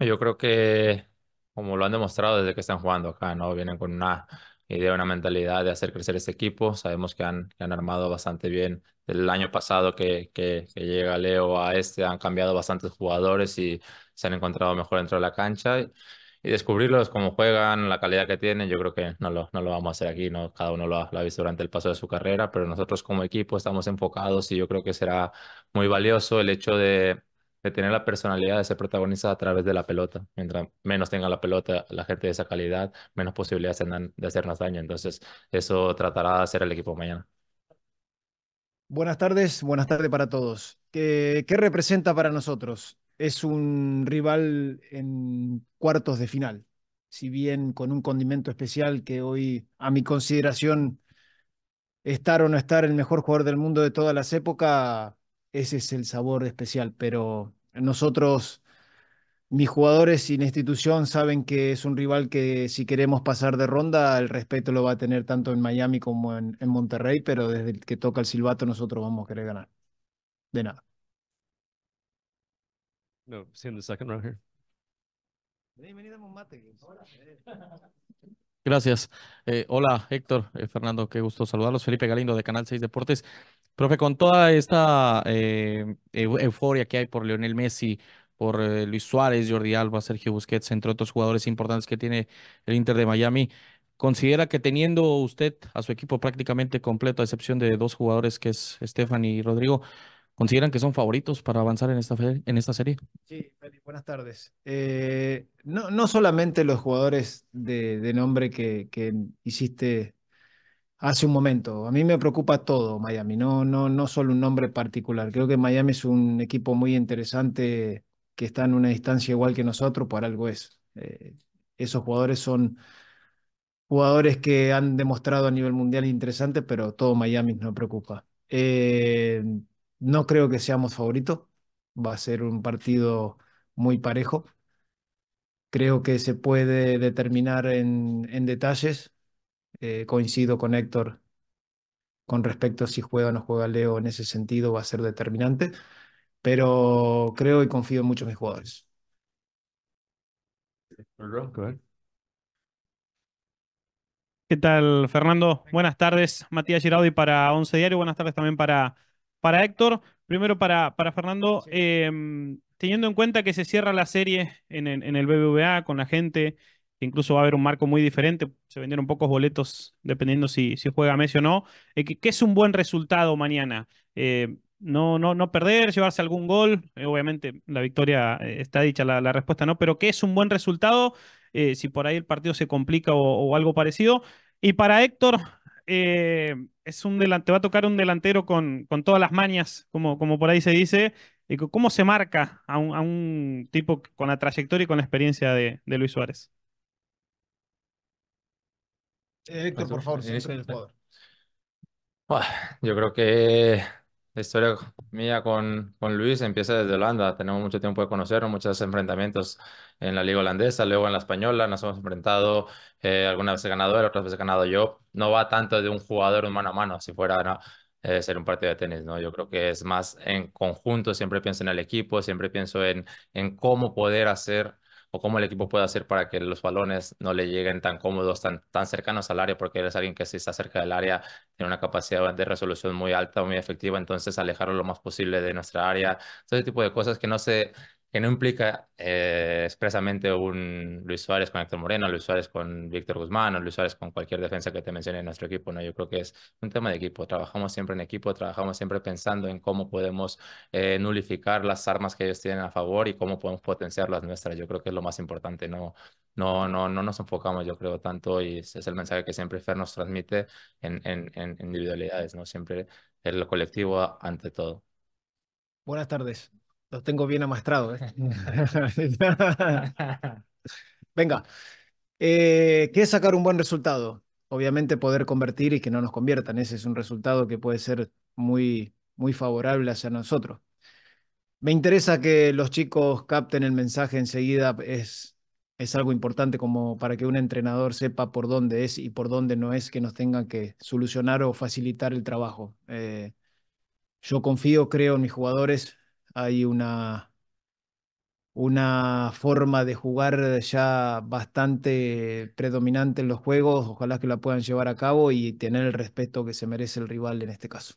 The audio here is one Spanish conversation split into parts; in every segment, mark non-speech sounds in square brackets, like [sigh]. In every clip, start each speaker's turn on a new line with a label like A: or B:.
A: Yo creo que, como lo han demostrado desde que están jugando acá, ¿no? Vienen con una idea, una mentalidad de hacer crecer este equipo. Sabemos que han, han armado bastante bien. el año pasado que, que, llega Leo a este, han cambiado bastantes jugadores y se han encontrado mejor dentro de la cancha. Y, descubrirlos, cómo juegan, la calidad que tienen, yo creo que no lo, no lo vamos a hacer aquí, ¿no? Cada uno lo ha visto durante el paso de su carrera, pero nosotros como equipo estamos enfocados y yo creo que será muy valioso el hecho de de tener la personalidad de ser protagonista a través de la pelota. Mientras menos tenga la pelota la gente de esa calidad, menos posibilidades tendrán de hacernos daño. Entonces, eso tratará de hacer el equipo mañana.
B: Buenas tardes, buenas tardes para todos. ¿Qué, ¿Qué, representa para nosotros? Es un rival en cuartos de final, si bien con un condimento especial que hoy, a mi consideración, estar o no estar el mejor jugador del mundo de todas las épocas ese es el sabor especial, pero nosotros, mis jugadores sin institución saben que es un rival que si queremos pasar de ronda, el respeto lo va a tener tanto en Miami como en, Monterrey, pero desde que toca el silbato nosotros vamos a querer ganar.
C: De nada. No, Gracias. Eh, hola,
A: Héctor, eh, Fernando, qué gusto saludarlos. Felipe Galindo de Canal 6 Deportes. Profe, con toda esta eh, euforia que hay por Lionel Messi, por eh, Luis Suárez, Jordi Alba, Sergio Busquets, entre otros jugadores importantes que tiene el Inter de Miami, ¿considera que teniendo usted a su equipo prácticamente completo, a excepción de dos jugadores que es Estefan y Rodrigo, ¿Consideran que son favoritos para avanzar en esta, en esta serie?
B: Sí, Felipe, buenas tardes. Eh, no, no solamente los jugadores de, nombre que, que hiciste hace un momento. A mí me preocupa todo Miami, no, no, no solo un nombre particular. Creo que Miami es un equipo muy interesante que está en una distancia igual que nosotros, por algo es. Eh, esos jugadores son jugadores que han demostrado a nivel mundial interesante, pero todo Miami nos preocupa. Eh, no creo que seamos favoritos, va a ser un partido muy parejo. Creo que se puede determinar en detalles, eh, coincido con Héctor con respecto a si juega o no juega Leo en ese sentido va a ser determinante, pero creo y confío en muchos de mis jugadores.
C: ¿Qué tal, Fernando? Buenas tardes, Matías Giraudi para Once Diario, buenas tardes también para, para Héctor. Primero para, para Fernando, em, teniendo en cuenta que se cierra la serie en, en el BBVA con la gente, incluso va a haber un marco muy diferente. Se vendieron pocos boletos dependiendo si, si juega Messi o no. Eh, ¿Qué es un buen resultado mañana? Eh, no, no, no perder, llevarse algún gol. Eh, obviamente la victoria está dicha, la, respuesta no, pero ¿qué es un buen resultado? si por ahí el partido se complica o, algo parecido. Y para Héctor, es un delante, va a tocar un delantero con, con todas las mañas, como, como por ahí se dice. ¿Cómo se marca a un, tipo con la trayectoria y con la experiencia de Luis Suárez?
B: Eh, Héctor, por favor, siempre el
A: Yo creo que la historia mía con, con Luis empieza desde Holanda. Tenemos mucho tiempo de conocernos, muchos enfrentamientos en la liga holandesa, luego en la española. Nos hemos enfrentado, eh, algunas veces ganado otras veces ganado yo. No va tanto de un jugador mano a mano, si fuera a eh, ser un partido de tenis, ¿no? Yo creo que es más en conjunto, siempre pienso en el equipo, siempre pienso en, en cómo poder hacer o cómo el equipo puede hacer para que los balones no le lleguen tan cómodos, tan, tan cercanos al área, porque eres alguien que si está cerca del área tiene una capacidad de resolución muy alta, muy efectiva, entonces alejarlo lo más posible de nuestra área, todo ese tipo de cosas que no se que no implica eh, expresamente un Luis Suárez con Héctor Moreno, Luis Suárez con Víctor Guzmán o Luis Suárez con cualquier defensa que te mencione en nuestro equipo. No, yo creo que es un tema de equipo. Trabajamos siempre en equipo, trabajamos siempre pensando en cómo podemos eh, nulificar las armas que ellos tienen a favor y cómo podemos potenciar las nuestras. Yo creo que es lo más importante. No, no, no, no nos enfocamos, yo creo, tanto y es, el mensaje que siempre Fer nos transmite en, individualidades, ¿no? Siempre lo colectivo ante todo.
B: Buenas tardes. Los tengo bien amastrados, ¿eh? [laughs] Venga, eh, ¿qué es sacar un buen resultado? Obviamente poder convertir y que no nos conviertan. Ese es un resultado que puede ser muy, muy favorable hacia nosotros. Me interesa que los chicos capten el mensaje enseguida. Es, es algo importante como para que un entrenador sepa por dónde es y por dónde no es que nos tengan que solucionar o facilitar el trabajo. Eh, yo confío, creo en mis jugadores, hay una, una forma de jugar ya bastante predominante en los juegos, ojalá que la puedan llevar a cabo y tener el respeto que se merece el rival en este caso.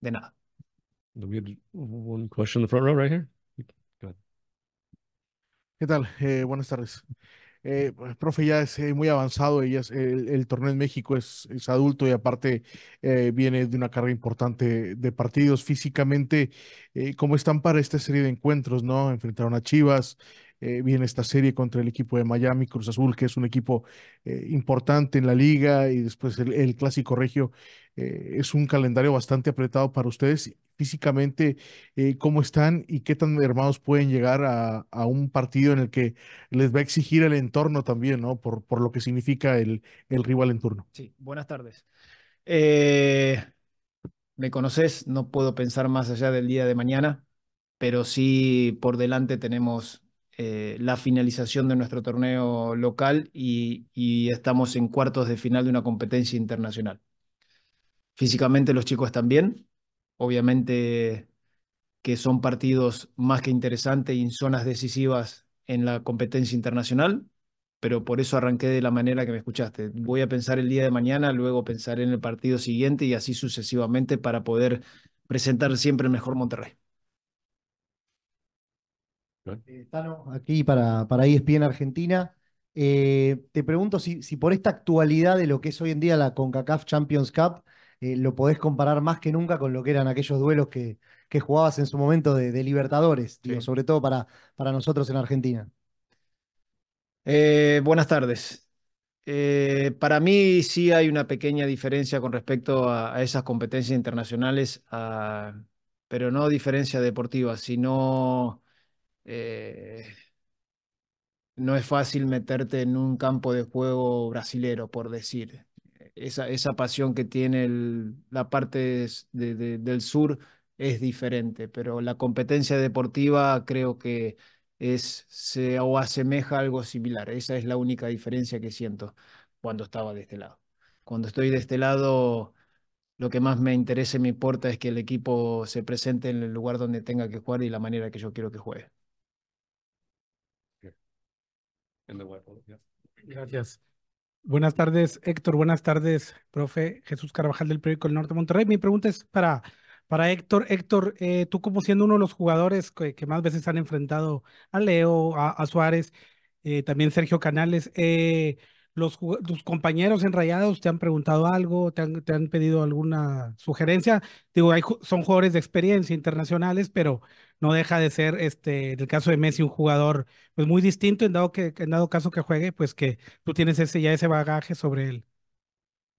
B: De nada.
C: ¿Qué tal? Eh, buenas tardes. Eh, pues, profe, ya es eh, muy avanzado, el, torneo en México es, es adulto y aparte eh, viene de una carga importante de partidos físicamente. ¿Cómo están para esta serie de encuentros? ¿No? Enfrentaron a Chivas, viene esta serie contra el equipo de Miami, Cruz Azul, que es un equipo importante en la liga, y después el clásico regio eh, es un calendario bastante apretado para ustedes físicamente, eh, cómo están y qué tan hermanos pueden llegar a, un partido en el que les va a exigir el entorno también, ¿no? Por, por lo que significa el, el rival en turno.
B: Sí, buenas tardes. Eh, me conoces, no puedo pensar más allá del día de mañana, pero sí por delante tenemos la finalización de nuestro torneo local y estamos en cuartos de final de una competencia internacional. Físicamente los chicos están bien, obviamente que son partidos más que interesantes y en zonas decisivas en la competencia internacional, pero por eso arranqué de la manera que me escuchaste. Voy a pensar el día de mañana, luego pensaré en el partido siguiente y así sucesivamente para poder presentar siempre el mejor Monterrey.
C: Eh, aquí para,
B: para en Argentina. Eh, te pregunto si, si por esta actualidad de lo que es hoy en día la CONCACAF Champions Cup, eh, lo podés comparar más que nunca con lo que eran aquellos duelos que, jugabas en su momento de, Libertadores, sobre todo para, para, nosotros en Argentina. Eh, buenas tardes. Eh, para mí sí hay una pequeña diferencia con respecto a, esas competencias internacionales, pero no diferencia deportiva, sino no es fácil meterte en un campo de juego brasilero, por decir esa, pasión que tiene la parte del sur es diferente, pero la competencia deportiva creo que es, se o asemeja algo similar. Esa es la única diferencia que siento cuando estaba de este lado. Cuando estoy de este lado, lo que más me interesa y me importa es que el equipo se presente en el lugar donde tenga que jugar y la manera que yo quiero que juegue.
C: Gracias. Buenas tardes, Héctor. Buenas tardes, profe Jesús Carvajal del periódico del Norte de Monterrey. Mi pregunta es para, para Héctor. Héctor, eh, tú como siendo uno de los jugadores que, más veces han enfrentado a Leo, a, Suárez, eh, también Sergio Canales, eh, los, tus compañeros enrayados te han preguntado algo, te han, pedido alguna sugerencia. Digo, son jugadores de experiencia internacionales, pero no deja de ser, este, en el caso de Messi, un jugador pues muy distinto, en dado, que, en dado caso que juegue, pues que tú tienes ese, ya ese bagaje sobre él.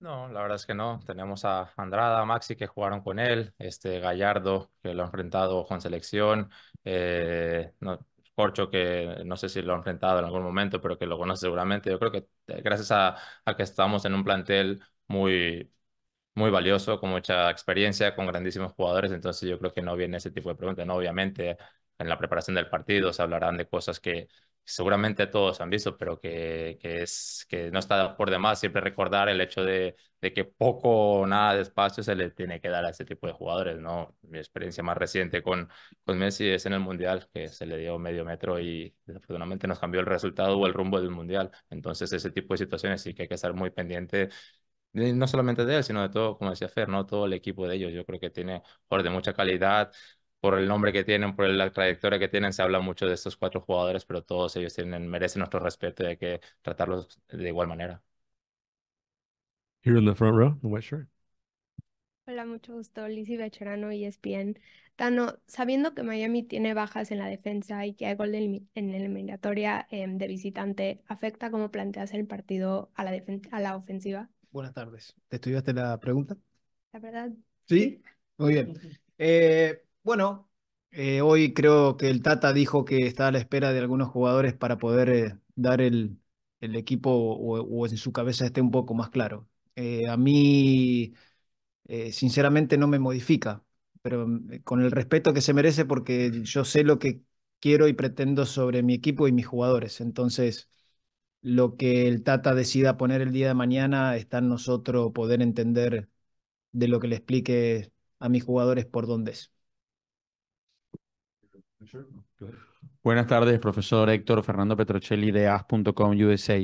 A: No, la verdad es que no. Tenemos a Andrada, a Maxi que jugaron con él, este Gallardo que lo ha enfrentado con selección, eh, Corcho que no sé si lo ha enfrentado en algún momento, pero que lo conoce seguramente. Yo creo que eh, gracias a, a que estamos en un plantel muy, muy valioso, con mucha experiencia, con grandísimos jugadores, entonces yo creo que no viene ese tipo de preguntas, ¿no? Obviamente en la preparación del partido se hablarán de cosas que seguramente todos han visto, pero que, que, es, que no está por demás siempre recordar el hecho de, de que poco o nada de espacio se le tiene que dar a ese tipo de jugadores, ¿no? Mi experiencia más reciente con, con Messi es en el Mundial, que se le dio medio metro y desafortunadamente nos cambió el resultado o el rumbo del Mundial. Entonces, ese tipo de situaciones sí que hay que estar muy pendiente no solamente de él, sino de todo, como decía Fer, ¿no? todo el equipo de ellos. Yo creo que tiene por de mucha calidad, por el nombre que tienen, por la trayectoria que tienen, se habla mucho de estos cuatro jugadores, pero todos ellos tienen, merecen nuestro respeto y hay que tratarlos de igual manera.
C: Here in the front row,
B: Hola, mucho gusto, Lizzy Becherano, ESPN. Tano, sabiendo que Miami tiene bajas en la defensa y que hay gol en la eliminatoria em, de visitante, ¿afecta cómo planteas el partido a la, a la ofensiva? Buenas tardes. ¿Te estudiaste la pregunta? La verdad. Sí, muy bien. Eh, bueno, eh, hoy creo que el Tata dijo que está a la espera de algunos jugadores para poder eh, dar el, equipo o, o, en su cabeza esté un poco más claro. a mí, sinceramente, no me modifica, pero mm, con el respeto que se merece porque yo sé lo que quiero y pretendo sobre mi equipo y mis jugadores. Entonces, lo que el Tata decida poner el día de mañana está en nosotros poder entender de lo que le explique a mis jugadores por dónde es.
A: Buenas tardes, profesor Héctor Fernando Petrocelli de AS.com USA.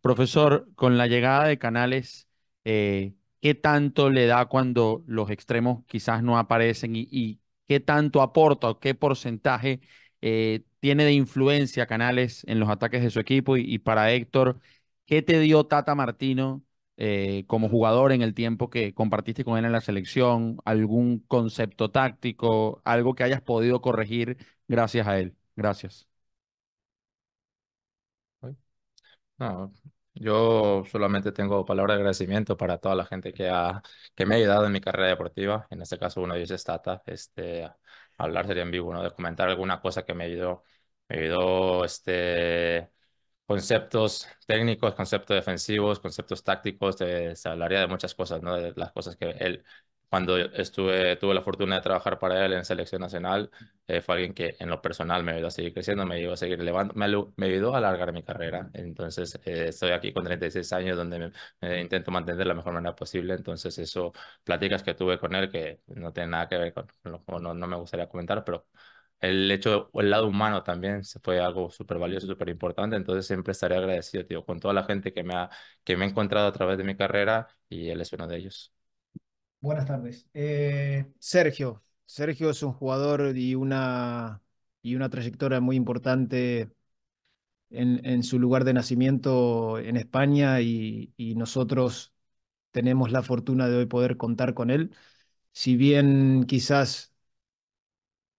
A: Profesor, con la llegada de Canales, eh, ¿qué tanto le da cuando los extremos quizás no aparecen y, y qué tanto aporta, o qué porcentaje eh, tiene de influencia Canales en los ataques de su equipo? Y, para Héctor, ¿qué te dio Tata Martino eh, como jugador en el tiempo que compartiste con él en la selección? ¿Algún concepto táctico? ¿Algo que hayas podido corregir gracias a él? Gracias. yo solamente tengo palabras de agradecimiento para toda la gente que, ha, que me ha ayudado en mi carrera deportiva. En este caso, uno de ellos es Tata. Este, hablar sería en vivo, ¿no? De comentar alguna cosa que me ayudó, me ayudó este, conceptos técnicos, conceptos defensivos, conceptos tácticos, se hablaría de muchas cosas, ¿no? De las cosas que él, cuando estuve, tuve la fortuna de trabajar para él en selección nacional, eh, fue alguien que en lo personal me ayudó a seguir creciendo, me ayudó a seguir elevando, me, ayudó a alargar mi carrera. Entonces, eh, estoy aquí con 36 años donde me, intento mantener la mejor manera posible. Entonces, eso, pláticas que tuve con él que no tienen nada que ver con, no, no me gustaría comentar, pero el hecho, el lado humano también fue algo súper valioso, súper importante. Entonces siempre estaré agradecido, tío, con toda la gente que me ha, que me ha encontrado a través de mi carrera y él es uno de ellos.
B: Buenas tardes. Eh, Sergio. Sergio es un jugador y una, y una trayectoria muy importante en, en, su lugar de nacimiento en España y, nosotros tenemos la fortuna de hoy poder contar con él. Si bien quizás,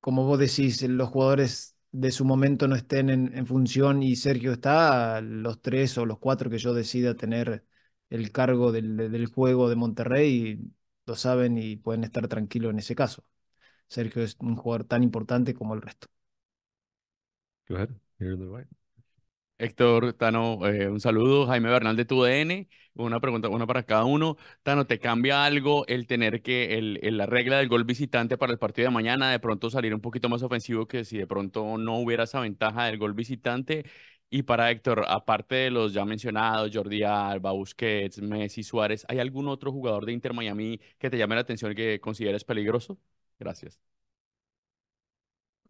B: como vos decís, los jugadores de su momento no estén en, función y Sergio está, los tres o los cuatro que yo decida tener el cargo del, del juego de Monterrey lo saben y pueden estar tranquilos en ese caso. Sergio es un jugador tan importante como el resto.
C: Héctor, Tano, eh, un saludo. Jaime Bernal de TUDN. Una pregunta, una para cada uno. Tano, ¿te cambia algo el tener que la regla del gol visitante para el partido de mañana,
A: de pronto salir un poquito más ofensivo que si de pronto no hubiera esa ventaja del gol visitante? Y para Héctor, aparte de los ya mencionados, Jordi Alba, Busquets, Messi, Suárez, ¿hay algún otro jugador de Inter Miami que te llame la atención y que consideres peligroso? Gracias.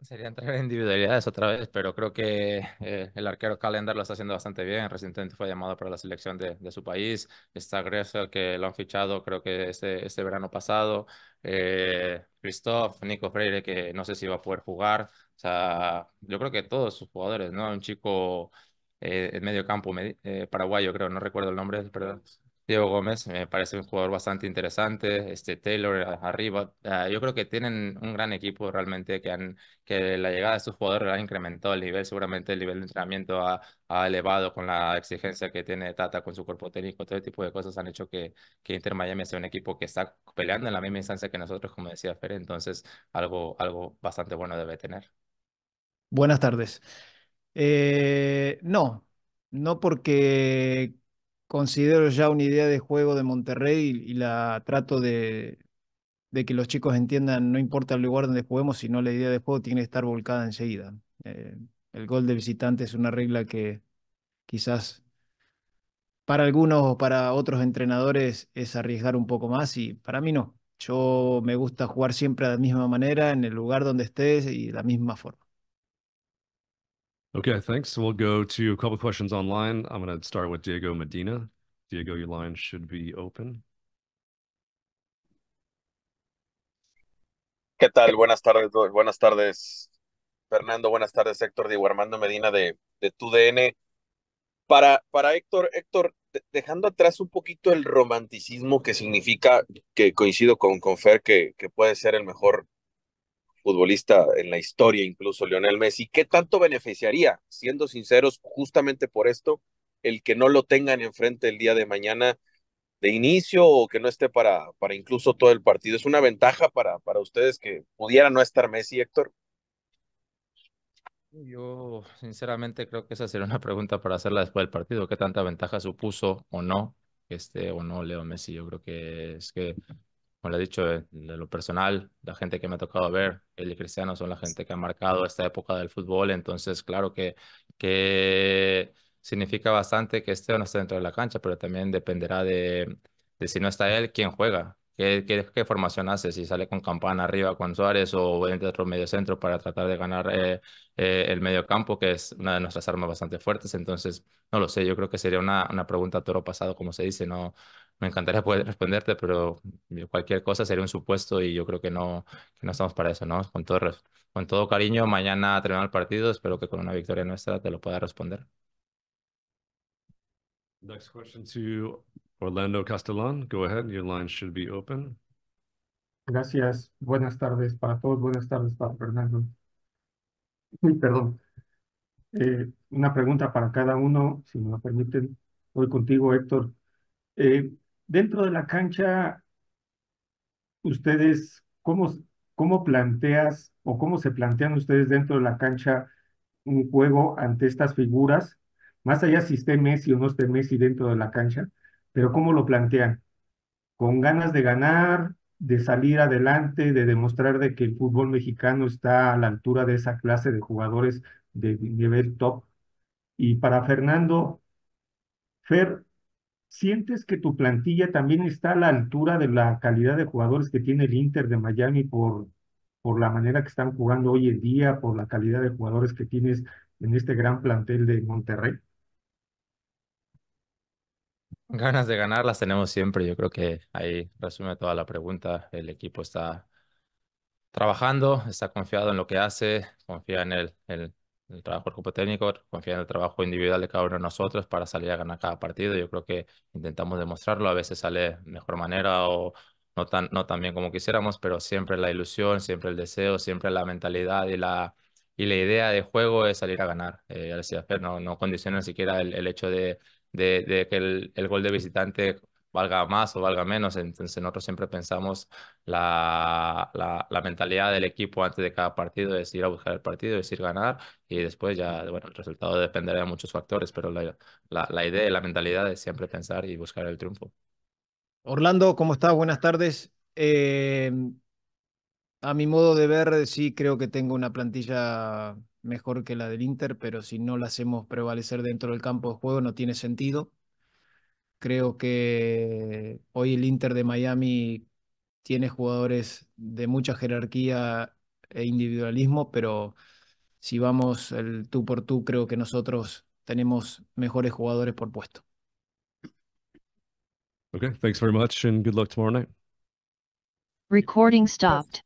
A: Sería entrar en individualidades otra vez, pero creo que eh, el arquero Calendar lo está haciendo bastante bien. Recientemente fue llamado para la selección de, su país. Está Gressel, que lo han fichado creo que este, este verano pasado. Eh, Christoph, Nico Freire, que no sé si va a poder jugar. O sea, yo creo que todos sus jugadores, ¿no? Un chico eh, en medio campo, eh, paraguayo creo, no recuerdo el nombre, pero Diego Gómez me parece un jugador bastante interesante, este Taylor eh, arriba, ah, yo creo que tienen un gran equipo realmente que han que la llegada de sus jugadores ha incrementado el nivel, seguramente el nivel de entrenamiento ha, elevado con la exigencia que tiene Tata con su cuerpo técnico, todo tipo de cosas han hecho que, que Inter Miami sea un equipo que está peleando en la misma instancia que nosotros, como decía Fer, entonces algo, algo bastante bueno debe tener.
B: Buenas tardes. Eh, no, no porque considero ya una idea de juego de Monterrey y, la trato de, que los chicos entiendan, no importa el lugar donde juguemos, sino la idea de juego tiene que estar volcada enseguida. Eh, el gol de visitante es una regla que quizás para algunos o para otros entrenadores es arriesgar un poco más y para mí no. Yo me gusta jugar siempre de la misma manera, en el lugar donde estés y de la misma forma.
C: Okay, thanks. We'll go to a couple of questions online. I'm going to start with Diego Medina. Diego, your line should be open. ¿Qué tal? Buenas tardes, buenas tardes, Fernando. Buenas tardes, Héctor. Diego Armando Medina de, de TUDN. Para, para Héctor, Héctor, dejando atrás un poquito el romanticismo que significa que coincido con, Fer, que, que puede ser el mejor futbolista en la historia, incluso Lionel Messi. ¿Qué tanto beneficiaría, siendo sinceros, justamente por esto, el que no lo tengan enfrente el día de mañana de inicio o que no esté para, para incluso todo el partido? ¿Es una ventaja para, para ustedes que pudiera no estar Messi, Héctor?
A: Yo sinceramente creo que esa sería una pregunta para hacerla después del partido. ¿Qué tanta ventaja supuso o no este o no Leo Messi? Yo creo que es que como le he dicho, de, lo personal, la gente que me ha tocado ver, él y Cristiano son la gente que ha marcado esta época del fútbol, entonces claro que, que significa bastante que esté o no esté dentro de la cancha, pero también dependerá de, de si no está él, quién juega, ¿Qué, ¿Qué, formación hace? Si sale con Campana arriba, con Suárez o entre otro medio centro para tratar de ganar eh, eh, el medio campo, que es una de nuestras armas bastante fuertes. Entonces, no lo sé, yo creo que sería una, una pregunta toro pasado, como se dice, no, me encantaría poder responderte, pero cualquier cosa sería un supuesto y yo creo que no, que no estamos para eso, ¿no? Con todo, con todo cariño, mañana terminar el partido, espero que con una victoria nuestra te lo pueda responder.
C: Next question
A: to Orlando Castellón.
C: Go ahead, your line should be open. Gracias. Buenas tardes para todos. Buenas tardes para Fernando. Uy, perdón. Eh, una pregunta para cada uno, si me lo permiten. hoy contigo, Héctor. Eh, Dentro de la cancha, ustedes, ¿cómo, cómo planteas o cómo se plantean ustedes dentro de la cancha un juego ante estas figuras? Más allá si esté Messi o no esté Messi dentro de la cancha, pero ¿cómo lo plantean? ¿Con ganas de ganar, de salir adelante, de demostrar de que el fútbol mexicano está a la altura de esa clase de jugadores de nivel top? Y para Fernando, Fer, ¿Sientes que tu plantilla también está a la altura de la calidad de jugadores que tiene el Inter de Miami por, por la manera que están jugando hoy en día, por la calidad de jugadores que tienes en este gran plantel de Monterrey?
A: Ganas de ganar las tenemos siempre. Yo creo que ahí resume toda la pregunta. El equipo está trabajando, está confiado en lo que hace, confía en el, el, el trabajo del grupo técnico, confía en el trabajo individual de cada uno de nosotros para salir a ganar cada partido. Yo creo que intentamos demostrarlo, a veces sale mejor manera o no tan, no tan bien como quisiéramos, pero siempre la ilusión, siempre el deseo, siempre la mentalidad y la, y la idea de juego es salir a ganar. Eh, no, no condiciona siquiera el, el hecho de, de, de que el, el, gol de visitante valga más o valga menos. Entonces nosotros siempre pensamos la, la, mentalidad del equipo antes de cada partido, es ir a buscar el partido, es ir a ganar y después ya, bueno, el resultado dependerá de muchos factores, pero la, la, idea y la mentalidad es siempre pensar y buscar el triunfo.
B: Orlando, ¿cómo estás? Buenas tardes. Em, a mi modo de ver, sí creo que tengo una plantilla mejor que la del Inter, pero si no la hacemos prevalecer dentro del campo de juego no tiene sentido. Creo que hoy el Inter de Miami tiene jugadores de mucha jerarquía e individualismo, pero si vamos el tú por tú, creo que nosotros tenemos mejores jugadores por puesto.
C: Okay, thanks very much and good luck tomorrow night.
B: Recording stopped.